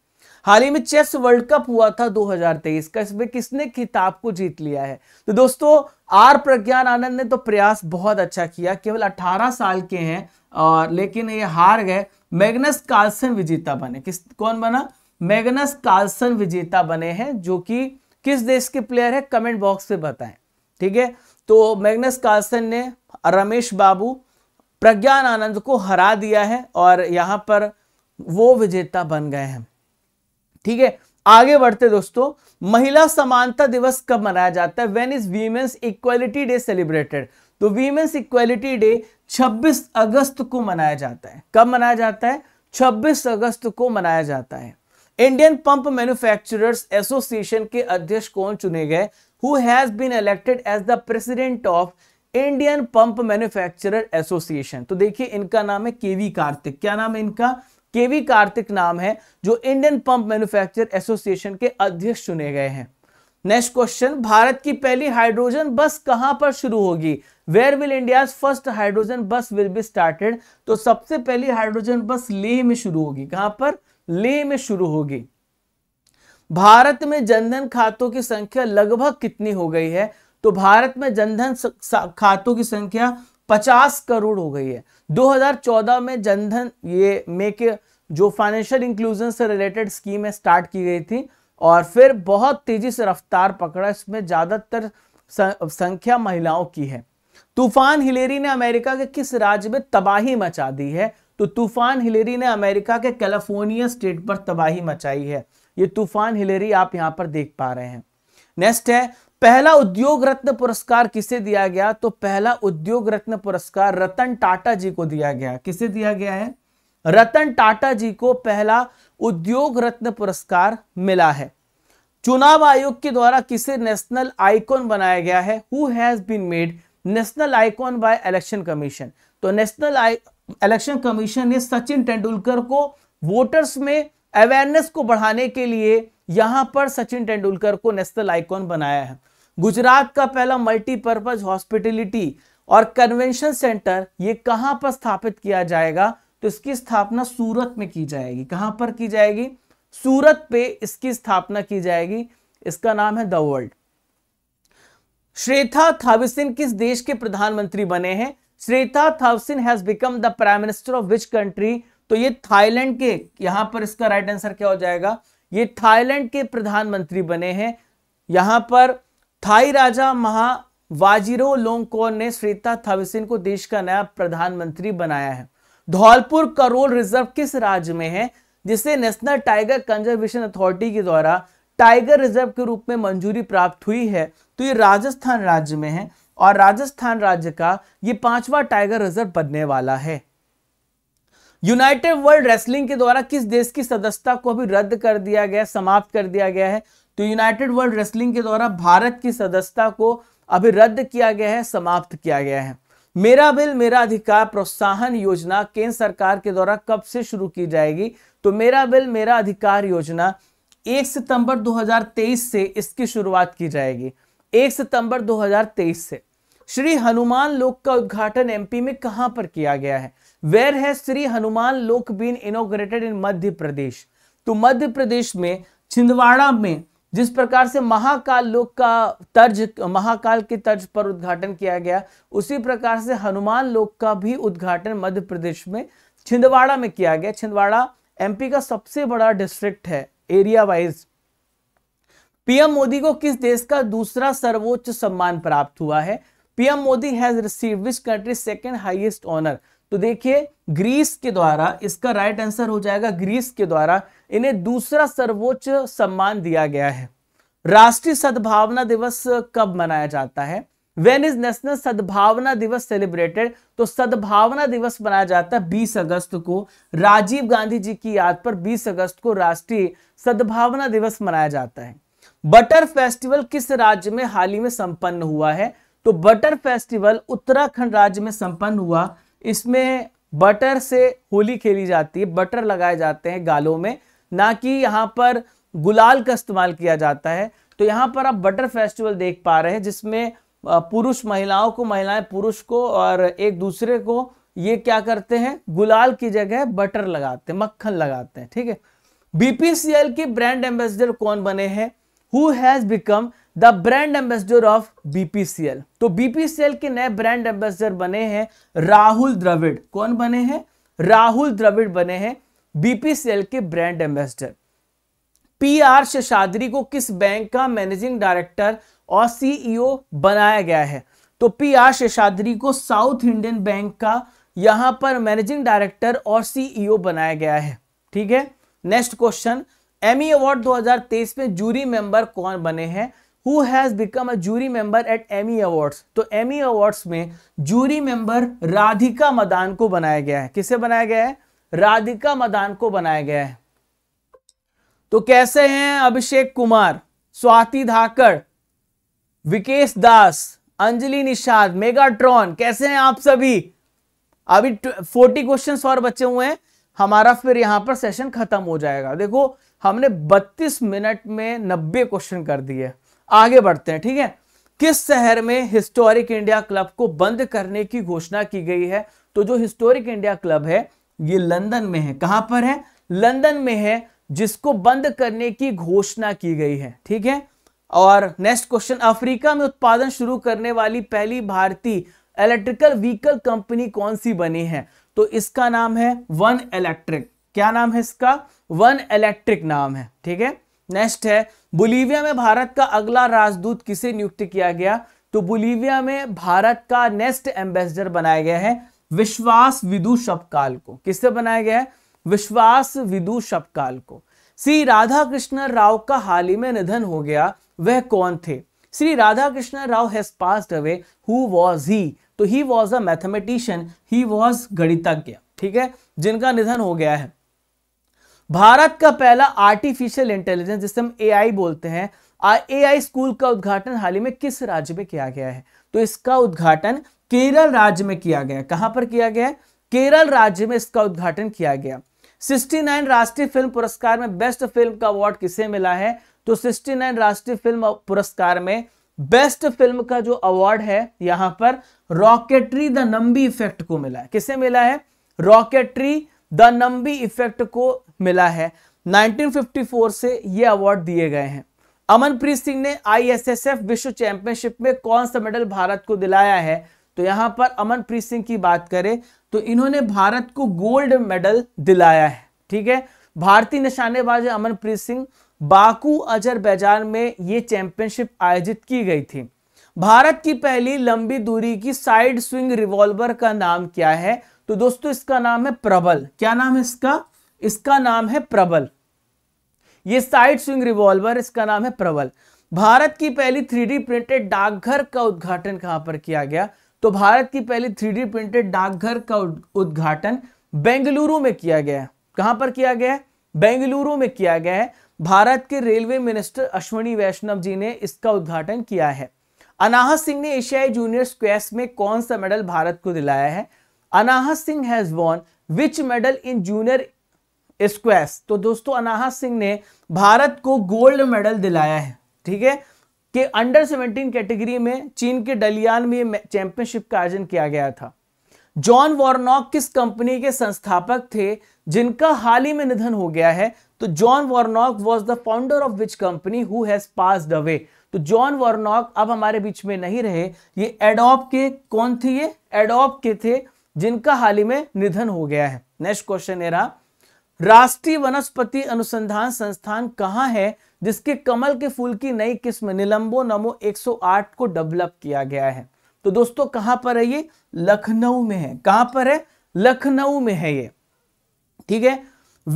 हाल ही में चेस वर्ल्ड कप हुआ था 2023 का इसमें किसने खिताब को जीत लिया है तो दोस्तों आर प्रज्ञान आनंद ने तो प्रयास बहुत अच्छा किया केवल 18 साल के हैं और लेकिन ये हार गए मैग्नस कार्लसन विजेता बने किस कौन बना मैग्नस कार्लसन विजेता बने हैं जो कि किस देश के प्लेयर है कमेंट बॉक्स में बताएं ठीक है तो मैग्नस कार्लसन ने रमेश बाबू प्रज्ञान आनंद को हरा दिया है और यहाँ पर वो विजेता बन गए हैं ठीक है आगे बढ़ते दोस्तों महिला समानता दिवस कब मनाया जाता है when is women's equality day celebrated तो वीमेन्स इक्वालिटी डे 26 अगस्त को मनाया जाता है कब मनाया जाता है 26 अगस्त को मनाया जाता है इंडियन पंप मैन्युफैक्चरर्स एसोसिएशन के अध्यक्ष कौन चुने गए who has been elected as the president of Indian pump manufacturer association तो देखिए इनका नाम है केवी कार्तिक क्या नाम है इनका केवी कार्तिक नाम है जो इंडियन पंप मैन्युफैक्चर एसोसिएशन के अध्यक्ष चुने गए हैं नेक्स्ट क्वेश्चन भारत की पहली हाइड्रोजन बस कहां पर शुरू होगी where will India first hydrogen bus will be started तो सबसे पहली हाइड्रोजन बस लेह में शुरू होगी कहां पर लेह में शुरू होगी भारत में जनधन खातों की संख्या लगभग कितनी हो गई है तो भारत में जनधन खातों की संख्या पचास करोड़ हो गई है 2014 में जनधन ये मेक जो फाइनेंशियल इंक्लूजन से रिलेटेड है स्टार्ट की गई थी और फिर बहुत तेजी से रफ्तार पकड़ा इसमें ज्यादातर संख्या महिलाओं की है तूफान हिलेरी ने अमेरिका के किस राज्य में तबाही मचा दी है तो तूफान हिलेरी ने अमेरिका के कैलिफोर्निया स्टेट पर तबाही मचाई है ये तूफान हिलेरी आप यहां पर देख पा रहे हैं नेक्स्ट है पहला उद्योग रत्न पुरस्कार किसे दिया गया तो पहला उद्योग रत्न पुरस्कार रतन टाटा जी को दिया गया किसे दिया गया है रतन टाटा जी को पहला उद्योग रत्न पुरस्कार मिला है चुनाव आयोग के द्वारा किसे नेशनल आइकॉन बनाया गया है who has been made national icon by election commission तो नेशनल इलेक्शन कमीशन ने सचिन तेंदुलकर को वोटर्स में अवेयरनेस को बढ़ाने के लिए यहां पर सचिन तेंदुलकर को नेशनल आइकॉन बनाया है गुजरात का पहला मल्टीपर्पज हॉस्पिटलिटी और कन्वेंशन सेंटर ये कहां पर स्थापित किया जाएगा तो इसकी स्थापना सूरत में की जाएगी कहां पर की जाएगी सूरत पे इसकी स्थापना की जाएगी इसका नाम है द वर्ल्ड श्रेथा थाविसिन किस देश के प्रधानमंत्री बने हैं Srettha Thavisin has become the prime minister of which country तो ये थाईलैंड के यहां पर इसका राइट आंसर क्या हो जाएगा ये थाईलैंड के प्रधानमंत्री बने हैं यहां पर थाई राजा महावाजीरो लोंगकोर ने श्रीता थविसिन को देश का नया प्रधानमंत्री बनाया है धौलपुर करोल रिजर्व किस राज्य में है जिसे नेशनल टाइगर कंजर्वेशन अथॉरिटी के द्वारा टाइगर रिजर्व के रूप में मंजूरी प्राप्त हुई है तो ये राजस्थान राज्य में है और राजस्थान राज्य का ये पांचवा टाइगर रिजर्व बनने वाला है यूनाइटेड वर्ल्ड रेसलिंग के द्वारा किस देश की सदस्यता को अभी रद्द कर दिया गया समाप्त कर दिया गया है तो यूनाइटेड वर्ल्ड रेसलिंग के द्वारा भारत की सदस्यता को अभी रद्द किया गया है समाप्त किया गया है मेरा बिल मेरा अधिकार प्रोत्साहन योजना केंद्र सरकार के द्वारा कब से शुरू की जाएगी तो मेरा बिल मेरा अधिकार योजना 1 सितंबर 2023 से इसकी शुरुआत की जाएगी 1 सितंबर 2023 से श्री हनुमान लोक का उद्घाटन एमपी में कहां पर किया गया है वेर है श्री हनुमान लोक बीन इनोग्रेटेड इन मध्य प्रदेश तो मध्य प्रदेश में छिंदवाड़ा में जिस प्रकार से महाकाल लोक का तर्ज महाकाल के तर्ज पर उद्घाटन किया गया उसी प्रकार से हनुमान लोक का भी उद्घाटन मध्य प्रदेश में छिंदवाड़ा में किया गया छिंदवाड़ा एमपी का सबसे बड़ा डिस्ट्रिक्ट है एरिया वाइज पीएम मोदी को किस देश का दूसरा सर्वोच्च सम्मान प्राप्त हुआ है PM Modi has receive which country second highest honour तो देखिए ग्रीस के द्वारा इसका राइट आंसर हो जाएगा ग्रीस के द्वारा इन्हें दूसरा सर्वोच्च सम्मान दिया गया है राष्ट्रीय सद्भावना दिवस कब मनाया जाता है वेन इज नेशनल सद्भावना दिवस सेलिब्रेटेड तो सद्भावना दिवस मनाया जाता है 20 अगस्त को राजीव गांधी जी की याद पर 20 अगस्त को राष्ट्रीय सद्भावना दिवस मनाया जाता है बटर फेस्टिवल किस राज्य में हाल ही में संपन्न हुआ है तो बटर फेस्टिवल उत्तराखंड राज्य में संपन्न हुआ इसमें बटर से होली खेली जाती है बटर लगाए जाते हैं गालों में ना कि यहाँ पर गुलाल का इस्तेमाल किया जाता है तो यहाँ पर आप बटर फेस्टिवल देख पा रहे हैं जिसमें पुरुष महिलाओं को महिलाएं पुरुष को और एक दूसरे को ये क्या करते हैं गुलाल की जगह बटर लगाते हैं मक्खन लगाते हैं ठीक है बीपीसीएल के ब्रांड एम्बेसडर कौन बने हैं who has become the brand ambassador of BPCL तो बीपीसीएल के नए ब्रांड एम्बेसडर बने हैं राहुल द्रविड़ कौन बने हैं राहुल द्रविड़ बने हैं बीपीसीएल के brand ambassador P R Seshadri को किस बैंक का मैनेजिंग डायरेक्टर और सीईओ बनाया गया है तो पी आर शेषाद्री को साउथ इंडियन बैंक का यहां पर मैनेजिंग डायरेक्टर और सीईओ बनाया गया है ठीक है नेक्स्ट क्वेश्चन एमी अवार्ड 2023 में जूरी मेंबर कौन बने हैं who has become a jury member at Emmy awards तो एमी अवार्ड्स में जूरी मेंबर राधिका मदान को बनाया गया है किसे बनाया गया है राधिका मदान को बनाया गया है तो कैसे हैं अभिषेक कुमार स्वाति धाकड़ विकेश दास अंजलि निषाद मेगाट्रॉन कैसे हैं आप सभी अभी फोर्टी क्वेश्चन और बचे हुए हैं हमारा फिर यहां पर सेशन खत्म हो जाएगा देखो हमने बत्तीस मिनट में नब्बे क्वेश्चन कर दिए आगे बढ़ते हैं ठीक है किस शहर में हिस्टोरिक इंडिया क्लब को बंद करने की घोषणा की गई है तो जो हिस्टोरिक इंडिया क्लब है ये लंदन में है कहां पर है लंदन में है जिसको बंद करने की घोषणा की गई है ठीक है और नेक्स्ट क्वेश्चन अफ्रीका में उत्पादन शुरू करने वाली पहली भारतीय इलेक्ट्रिकल व्हीकल कंपनी कौन सी बनी है तो इसका नाम है वन इलेक्ट्रिक क्या नाम है इसका वन इलेक्ट्रिक नाम है ठीक है नेक्स्ट है बोलीविया में भारत का अगला राजदूत किसे नियुक्त किया गया तो बोलीविया में भारत का नेक्स्ट एम्बेसडर बनाया गया है विश्वास विदु शपकाल को किससे बनाया गया है विश्वास विदु शपकाल को श्री राधा कृष्ण राव का हाल ही में निधन हो गया वह कौन थे Shri Radha Krishna Rao has passed away who was he तो he was a mathematician he was गणितज्ञ ठीक है जिनका निधन हो गया है भारत का पहला आर्टिफिशियल इंटेलिजेंस जिसे हम एआई बोलते हैं एआई स्कूल का उद्घाटन हाल ही में किस राज्य में किया गया है तो इसका उद्घाटन केरल राज्य में किया गया कहां पर किया गया केरल राज्य में इसका उद्घाटन किया गया 69 राष्ट्रीय फिल्म पुरस्कार में बेस्ट फिल्म का अवार्ड किसे मिला है तो 69 राष्ट्रीय फिल्म पुरस्कार में बेस्ट फिल्म का जो अवार्ड है यहां पर रॉकेटरी द नंबी इफेक्ट को मिला है किसे मिला है रॉकेटरी द नंबी इफेक्ट को मिला है 1954 से ये अवार्ड दिए गए हैं अमनप्रीत सिंह ने आईएसएसएफ विश्व चैंपियनशिप में कौन सा मेडल भारत को दिलाया है तो यहां पर अमनप्रीत सिंह की बात करें तो इन्होंने भारत को गोल्ड मेडल दिलाया है ठीक है भारतीय निशानेबाज Amanpreet Singh Baku Azer Azerbaijan में ये चैंपियनशिप आयोजित की गई थी भारत की पहली लंबी दूरी की साइड स्विंग रिवॉल्वर का नाम क्या है तो दोस्तों इसका नाम है प्रबल क्या नाम है इसका इसका नाम है प्रबल ये साइड स्विंग रिवॉल्वर इसका नाम है प्रबल भारत की पहली थ्री प्रिंटेड डाकघर का उद्घाटन कहां पर किया गया तो भारत की पहली थ्री प्रिंटेड डाकघर का उद्घाटन बेंगलुरु में किया गया कहां पर किया गया बेंगलुरु में किया गया है भारत के रेलवे मिनिस्टर अश्विनी वैष्णव जी ने इसका उद्घाटन किया है अनाहत सिंह ने एशियाई जूनियर स्क्वैश में कौन सा मेडल भारत को दिलाया है Anahat Singh has won which medal in junior squash तो दोस्तों अनाहा सिंह ने भारत को गोल्ड मेडल दिलाया है ठीक है कि अंडर 17 कैटेगरी में चीन के डलियान में चैंपियनशिप का आयोजन किया गया था जॉन वॉर्नॉक किस कंपनी के संस्थापक थे जिनका हाल ही में निधन हो गया है तो John Warnock was the founder of which company who has pass away तो जॉन वॉर्नॉक अब हमारे बीच में नहीं रहे ये एडॉप के कौन थे ये एडॉप के थे जिनका हाल ही में निधन हो गया है नेक्स्ट क्वेश्चन ये रहा राष्ट्रीय वनस्पति अनुसंधान संस्थान कहाँ है जिसके कमल के फूल की नई किस्म निलंबो नमो 108 को डेवलप किया गया है तो दोस्तों कहां पर है ये लखनऊ में है कहां पर है लखनऊ में है ये ठीक है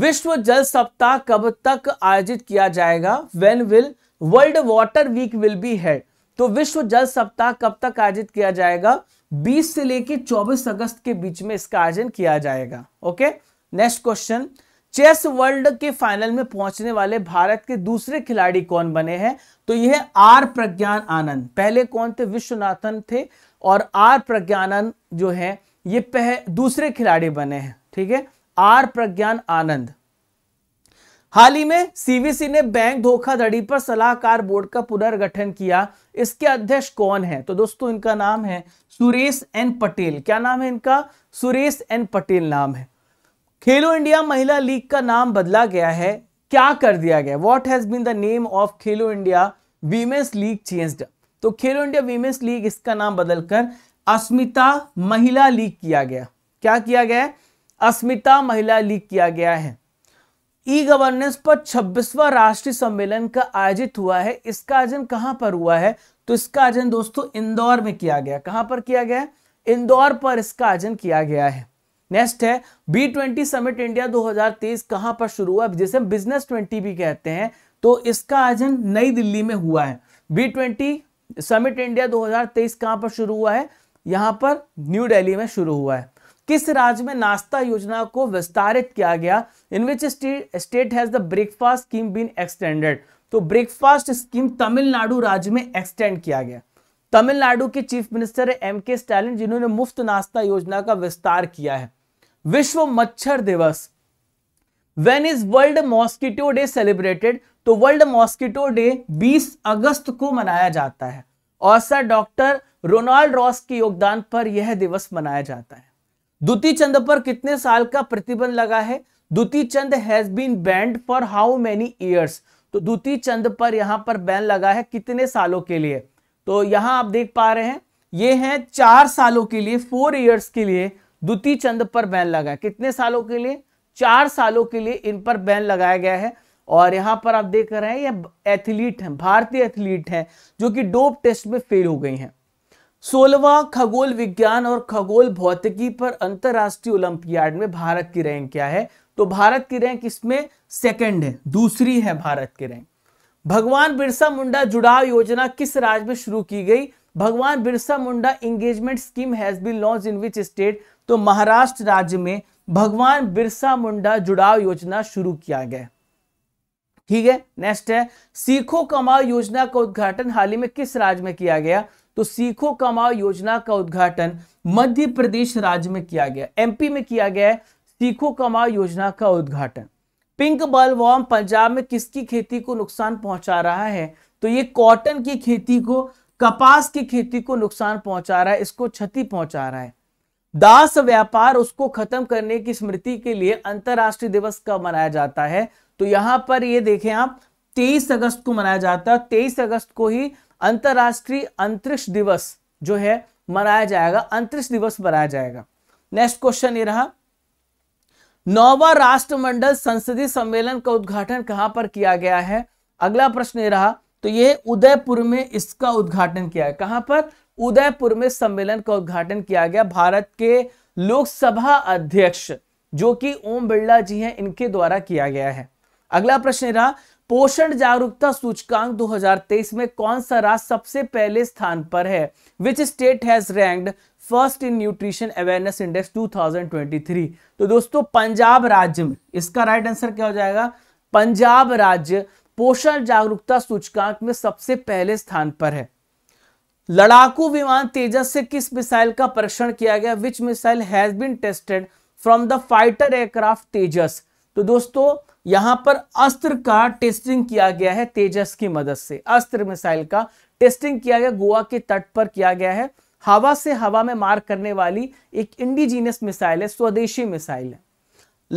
विश्व जल सप्ताह कब तक आयोजित किया जाएगा when will world water week will be है तो विश्व जल सप्ताह कब तक आयोजित किया जाएगा 20 से लेकर 24 अगस्त के बीच में इसका आयोजन किया जाएगा okay next question chess world के फाइनल में पहुंचने वाले भारत के दूसरे खिलाड़ी कौन बने हैं तो यह आर प्रज्ञान आनंद पहले कौन थे विश्वनाथन थे और आर प्रज्ञानंद जो है ये पह दूसरे खिलाड़ी बने हैं ठीक है आर प्रज्ञान आनंद हाल ही में सीवीसी ने बैंक धोखाधड़ी पर सलाहकार बोर्ड का पुनर्गठन किया इसके अध्यक्ष कौन है तो दोस्तों इनका नाम है सुरेश एन पटेल क्या नाम है इनका सुरेश एन पटेल नाम है खेलो इंडिया महिला लीग का नाम बदला गया है क्या कर दिया गया what has been the name of Khelo India women's league changed तो खेलो इंडिया वीमेंस लीग इसका नाम बदलकर अस्मिता महिला लीग किया गया क्या किया गया अस्मिता महिला लीग किया गया है ई गवर्नेंस पर 26वां राष्ट्रीय सम्मेलन का आयोजित हुआ है इसका आयोजन कहां पर हुआ है तो इसका आयोजन दोस्तों इंदौर में किया गया कहां पर किया गया इंदौर पर इसका आयोजन किया गया है नेक्स्ट है बी ट्वेंटी समिट इंडिया 2023 कहां पर शुरू हुआ जिसे बिजनेस ट्वेंटी भी कहते हैं तो इसका आयोजन नई दिल्ली में हुआ है बी ट्वेंटी समिट इंडिया 2023 कहां पर शुरू हुआ है यहां पर न्यू दिल्ली में शुरू हुआ है किस राज्य में नाश्ता योजना को विस्तारित किया गया in which state has the breakfast scheme been extended तो ब्रेकफास्ट स्कीम तमिलनाडु राज्य में एक्सटेंड किया गया तमिलनाडु के चीफ मिनिस्टर है एम के स्टालिन जिन्होंने मुफ्त नाश्ता योजना का विस्तार किया है विश्व मच्छर दिवस when is world mosquito day celebrated तो वर्ल्ड मॉस्किटो डे 20 अगस्त को मनाया जाता है और सर डॉक्टर रोनाल्ड रॉस के योगदान पर यह दिवस मनाया जाता है द्वितीय चंद पर कितने साल का प्रतिबंध लगा है द्वितीय चंद has been banned for how many years तो द्वितीय चंद पर यहां पर बैन लगा है कितने सालों के लिए तो यहां आप देख पा रहे हैं ये है चार सालों के लिए फोर ईयर्स के लिए द्वितीय चंद पर बैन लगा है कितने सालों के लिए चार सालों के लिए इन पर बैन लगाया गया है और यहाँ पर आप देख रहे हैं ये एथलीट हैं भारतीय एथलीट हैं जो कि डोप टेस्ट में फेल हो गई हैं सोलवा खगोल विज्ञान और खगोल भौतिकी पर अंतरराष्ट्रीय ओलंपियाड में भारत की रैंक क्या है तो भारत की रैंक इसमें सेकंड है दूसरी है भारत की रैंक भगवान बिरसा मुंडा जुड़ाव योजना किस राज्य में शुरू की गई भगवान Birsa Munda engagement scheme has been launched in which state तो महाराष्ट्र राज्य में भगवान बिरसा मुंडा जुड़ाव योजना शुरू किया गया ठीक है नेक्स्ट है सीखो कमाओ योजना का उद्घाटन हाल ही में किस राज्य में किया गया तो सीखो कमाओ योजना का उद्घाटन मध्य प्रदेश राज्य में किया गया एमपी में किया गया है सीखो कमाओ योजना का उद्घाटन पिंक बलवॉर्म पंजाब में किसकी खेती को नुकसान पहुंचा रहा है तो ये कॉटन की खेती को कपास की खेती को नुकसान पहुंचा रहा है इसको क्षति पहुंचा रहा है दास व्यापार उसको खत्म करने की स्मृति के लिए अंतर्राष्ट्रीय दिवस कब मनाया जाता है तो यहां पर ये देखें आप 23 अगस्त को मनाया जाता है 23 अगस्त को ही अंतर्राष्ट्रीय अंतरिक्ष दिवस जो है मनाया जाएगा अंतरिक्ष दिवस मनाया जाएगा नेक्स्ट क्वेश्चन ये रहा नौवा राष्ट्रमंडल संसदीय सम्मेलन का उद्घाटन कहां पर किया गया है अगला प्रश्न ये रहा तो ये उदयपुर में इसका उद्घाटन किया है कहां पर उदयपुर में सम्मेलन का उद्घाटन किया गया भारत के लोकसभा अध्यक्ष जो कि ओम बिरला जी हैं इनके द्वारा किया गया है अगला प्रश्न रहा पोषण जागरूकता सूचकांक 2023 में कौन सा राज्य सबसे पहले स्थान पर है which state has ranked first in nutrition awareness index 2023 तो दोस्तों पंजाब राज्य में इसका राइट आंसर क्या हो जाएगा पंजाब राज्य पोषण जागरूकता सूचकांक में सबसे पहले स्थान पर है लड़ाकू विमान तेजस से किस मिसाइल का परीक्षण किया गया which missile has been tested from the fighter aircraft Tejas तो दोस्तों यहां पर अस्त्र का टेस्टिंग किया गया है तेजस की मदद से अस्त्र मिसाइल का टेस्टिंग किया गया गोवा के तट पर किया गया है हवा से हवा में मार करने वाली एक इंडिजीनियस मिसाइल है स्वदेशी मिसाइल है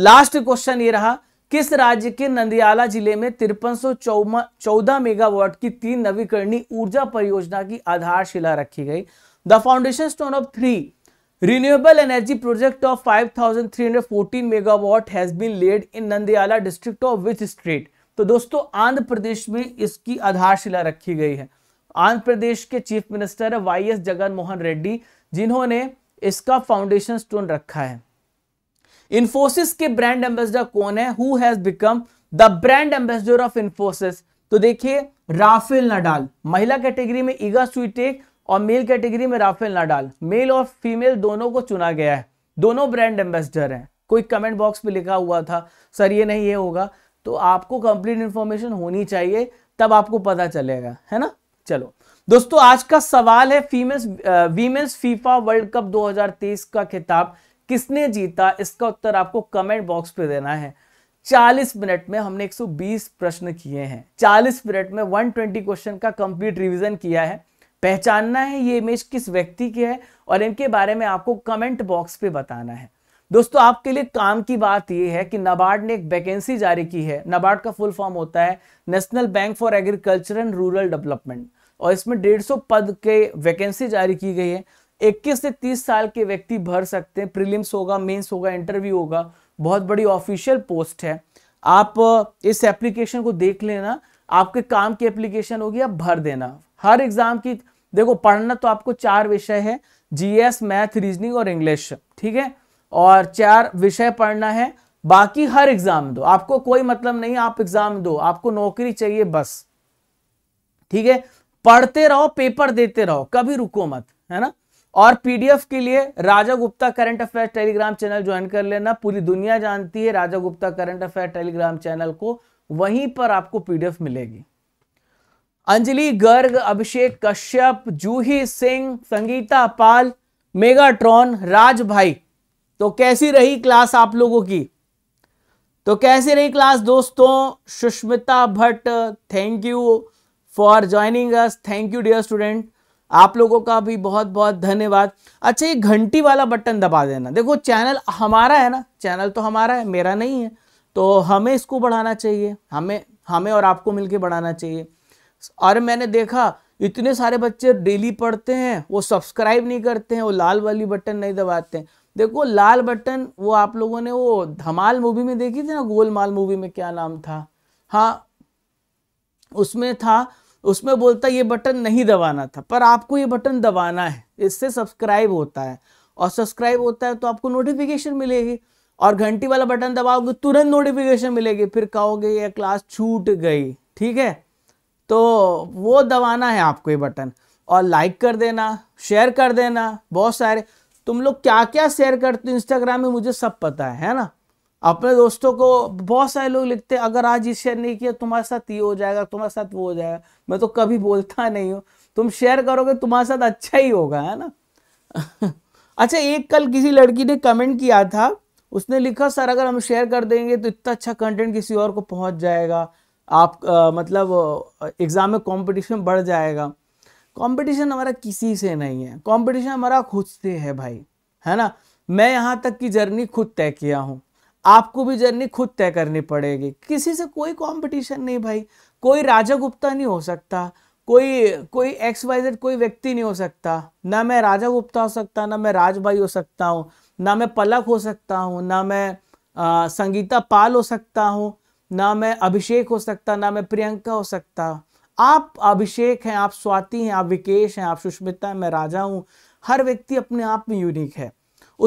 लास्ट क्वेश्चन ये रहा किस राज्य के नंदियाला जिले में तिरपन सौ चौदह मेगावाट की तीन नवीकरणीय ऊर्जा परियोजना की आधारशिला रखी गई the foundation stone of three renewable energy project of 5314 megawatt has been laid in Nandyala district of which state तो दोस्तों आंध्र प्रदेश में इसकी आधारशिला रखी गई है आंध्र प्रदेश के चीफ मिनिस्टर है वाई एस जगनमोहन रेड्डी जिन्होंने इसका फाउंडेशन स्टोन रखा है इन्फोसिस के ब्रांड एम्बेसडर कौन है who has become the brand ambassador of Infosys तो देखिए राफेल नडाल महिला कैटेगरी में ईगा स्वीटेक और मेल कैटेगरी में राफेल नाडाल मेल और फीमेल दोनों को चुना गया है दोनों ब्रांड एम्बेसडर हैं कोई कमेंट बॉक्स में लिखा हुआ था सर ये नहीं ये होगा तो आपको कंप्लीट इन्फॉर्मेशन होनी चाहिए तब आपको पता चलेगा है ना चलो दोस्तों आज का सवाल है females women's FIFA world cup 2023 का खिताब किसने जीता इसका उत्तर आपको कमेंट बॉक्स पे देना है 40 मिनट में हमने 120 प्रश्न किए हैं 40 मिनट में 120 क्वेश्चन का कंप्लीट रिवीजन किया है पहचानना है ये इमेज किस व्यक्ति की है और इनके बारे में आपको कमेंट बॉक्स पे बताना है दोस्तों आपके लिए काम की बात यह है कि नबार्ड ने एक वैकेंसी जारी की है नबार्ड का फुल फॉर्म होता है National Bank for Agriculture and Rural Development और इसमें सौ पद के वैकेंसी जारी की गई है 21 से 30 साल के व्यक्ति भर सकते हैं प्रीलिम्स होगा मेंस होगा इंटरव्यू होगा बहुत बड़ी ऑफिशियल पोस्ट है आप इस एप्लीकेशन को देख लेना आपके काम की एप्लीकेशन होगी आप भर देना हर एग्जाम की देखो पढ़ना तो आपको चार विषय है जीएस मैथ रीजनिंग और इंग्लिश ठीक है और चार विषय पढ़ना है बाकी हर एग्जाम दो आपको कोई मतलब नहीं आप एग्जाम दो आपको नौकरी चाहिए बस ठीक है पढ़ते रहो पेपर देते रहो कभी रुको मत है ना और पीडीएफ के लिए Raja Gupta current affair Telegram channel join कर लेना पूरी दुनिया जानती है Raja Gupta current affair Telegram channel को वहीं पर आपको पीडीएफ मिलेगी अंजलि गर्ग अभिषेक कश्यप जूही सिंह संगीता पाल मेगाट्रॉन राज भाई तो कैसी रही क्लास आप लोगों की तो कैसी रही क्लास दोस्तों Sushmita Bhatt thank you for joining us thank you dear student आप लोगों का भी बहुत बहुत धन्यवाद अच्छा ये घंटी वाला बटन दबा देना देखो चैनल हमारा है ना चैनल तो हमारा है मेरा नहीं है तो हमें इसको बढ़ाना चाहिए हमें हमें और आपको मिलकर बढ़ाना चाहिए अरे मैंने देखा इतने सारे बच्चे डेली पढ़ते हैं वो सब्सक्राइब नहीं करते हैं वो लाल वाली बटन नहीं दबाते हैं देखो लाल बटन वो आप लोगों ने वो धमाल मूवी में देखी थी ना गोलमाल मूवी में क्या नाम था हाँ उसमें था उसमें बोलता ये बटन नहीं दबाना था पर आपको ये बटन दबाना है इससे सब्सक्राइब होता है और सब्सक्राइब होता है तो आपको नोटिफिकेशन मिलेगी और घंटी वाला बटन दबाओगे तुरंत नोटिफिकेशन मिलेगी फिर कहोगे ये क्लास छूट गई ठीक है तो वो दबाना है आपको ये बटन और लाइक कर देना शेयर कर देना बहुत सारे तुम लोग क्या क्या शेयर करते हो इंस्टाग्राम में मुझे सब पता है है ना अपने दोस्तों को बहुत सारे लोग लिखते हैं अगर आज ये शेयर नहीं किया तुम्हारे साथ ये हो जाएगा तुम्हारे साथ वो हो जाएगा मैं तो कभी बोलता नहीं हूँ तुम शेयर करोगे तुम्हारे साथ अच्छा ही होगा है ना अच्छा एक कल किसी लड़की ने कमेंट किया था उसने लिखा सर अगर हम शेयर कर देंगे तो इतना अच्छा कंटेंट किसी और को पहुंच जाएगा आप आ, मतलब एग्ज़ाम में कंपटीशन बढ़ जाएगा कंपटीशन हमारा किसी से नहीं है कंपटीशन हमारा खुद से है भाई है ना मैं यहाँ तक की जर्नी खुद तय किया हूँ आपको भी जर्नी खुद तय करनी पड़ेगी किसी से कोई कंपटीशन नहीं भाई कोई राजा गुप्ता नहीं हो सकता कोई कोई एक्स वाई जेड कोई व्यक्ति नहीं हो सकता ना मैं राजा गुप्ता हो सकता ना मैं राज भाई हो सकता हूँ ना मैं पलक हो सकता हूँ ना मैं आ, संगीता पाल हो सकता हूँ ना मैं अभिषेक हो सकता ना मैं प्रियंका हो सकता आप अभिषेक हैं आप स्वाति हैं आप विकेश हैं आप सुष्मिता हैं मैं राजा हूँ हर व्यक्ति अपने आप में यूनिक है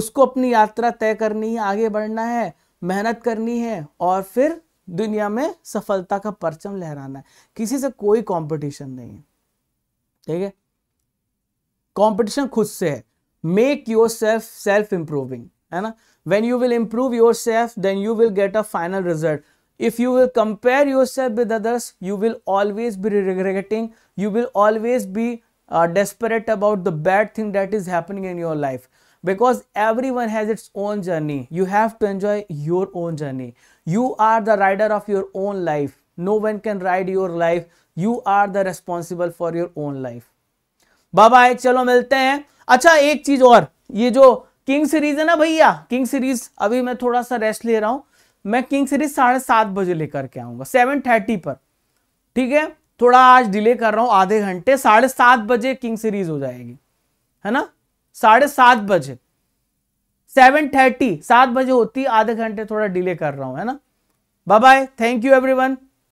उसको अपनी यात्रा तय करनी है आगे बढ़ना है मेहनत करनी है और फिर दुनिया में सफलता का परचम लहराना है किसी से कोई कंपटीशन नहीं है ठीक है कंपटीशन खुद से है make yourself self improving है ना when you will improve yourself then you will get a final result if you will compare yourself with others you will always be regretting you will always be uh, desperate about the bad thing that is happening in your life because everyone has its own journey you have to enjoy your own journey you are the rider of your own life no one can ride your life you are the responsible for your own life bye bye chalo milte hain acha ek cheez aur ये जो king series है ना भैया king series अभी मैं थोड़ा सा rest ले रहा हूँ मैं किंग सीरीज साढ़े सात बजे लेकर के आऊंगा सेवन थर्टी पर ठीक है थोड़ा आज डिले कर रहा हूं आधे घंटे साढ़े सात बजे किंग सीरीज हो जाएगी है ना साढ़े सात बजे सेवन थर्टी सात बजे होती आधे घंटे थोड़ा डिले कर रहा हूं है ना bye bye thank you everyone